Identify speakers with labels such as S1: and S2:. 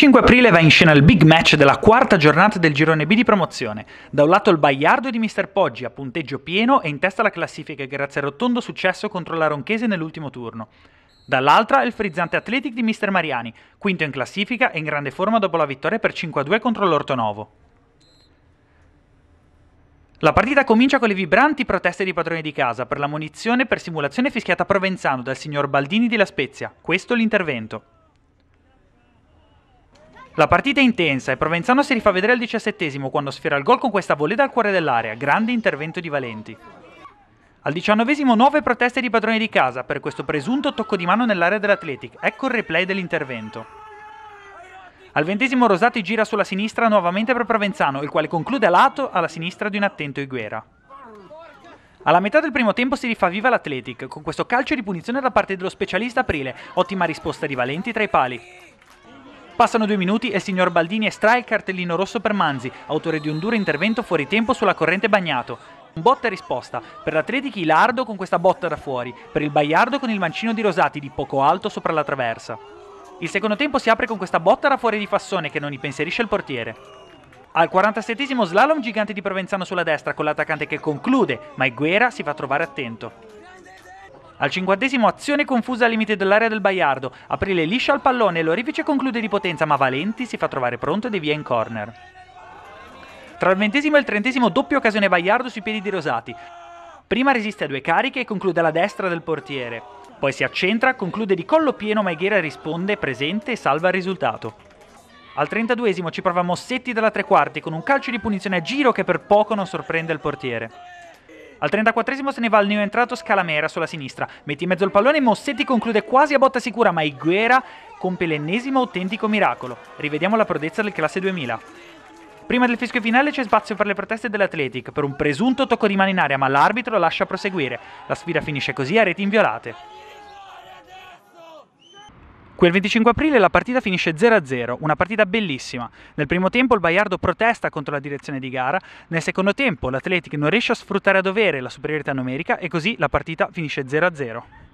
S1: 25 aprile va in scena il big match della quarta giornata del girone B di promozione. Da un lato il Baiardo di Mister Poggi a punteggio pieno e in testa alla classifica grazie al rotondo successo contro la Ronchese nell'ultimo turno. Dall'altra il frizzante Athletic di Mister Mariani, quinto in classifica e in grande forma dopo la vittoria per 5-2 contro l'Ortonovo. La partita comincia con le vibranti proteste dei padroni di casa per la munizione per simulazione fischiata a Provenzano dal signor Baldini di La Spezia. Questo l'intervento. La partita è intensa e Provenzano si rifà vedere al diciassettesimo quando sfera il gol con questa volée dal cuore dell'area, grande intervento di Valenti. Al diciannovesimo nuove proteste di padroni di casa per questo presunto tocco di mano nell'area dell'Atletic, ecco il replay dell'intervento. Al ventesimo Rosati gira sulla sinistra nuovamente per Provenzano, il quale conclude a lato alla sinistra di un attento Iguera. Alla metà del primo tempo si rifà viva l'Atletic, con questo calcio di punizione da parte dello specialista Aprile, ottima risposta di Valenti tra i pali. Passano due minuti e il signor Baldini estrae il cartellino rosso per Manzi, autore di un duro intervento fuori tempo sulla corrente bagnato. Un Botta e risposta, per l'Atletichi Lardo con questa botta da fuori, per il Baiardo con il mancino di Rosati di poco alto sopra la traversa. Il secondo tempo si apre con questa botta da fuori di Fassone che non impensierisce il portiere. Al 47 slalom gigante di Provenzano sulla destra con l'attaccante che conclude, ma Iguera si fa trovare attento. Al cinquantesimo azione confusa al limite dell'area del Baiardo, aprile liscia al pallone e l'Orifice conclude di potenza ma Valenti si fa trovare pronto ed via in corner. Tra il ventesimo e il trentesimo doppia occasione Baiardo sui piedi di Rosati. Prima resiste a due cariche e conclude alla destra del portiere. Poi si accentra, conclude di collo pieno ma Eghera risponde presente e salva il risultato. Al 32 ci prova Mossetti dalla tre quarti con un calcio di punizione a giro che per poco non sorprende il portiere. Al 34 se ne va il neoentrato Scalamera sulla sinistra, mette in mezzo il pallone, Mossetti conclude quasi a botta sicura, ma Iguera compie l'ennesimo autentico miracolo. Rivediamo la prodezza del classe 2000. Prima del fischio finale c'è spazio per le proteste dell'Athletic per un presunto tocco di mano in aria, ma l'arbitro lascia proseguire. La sfida finisce così a reti inviolate. Quel 25 aprile la partita finisce 0-0, una partita bellissima. Nel primo tempo il Baiardo protesta contro la direzione di gara, nel secondo tempo l'Atletic non riesce a sfruttare a dovere la superiorità numerica e così la partita finisce 0-0.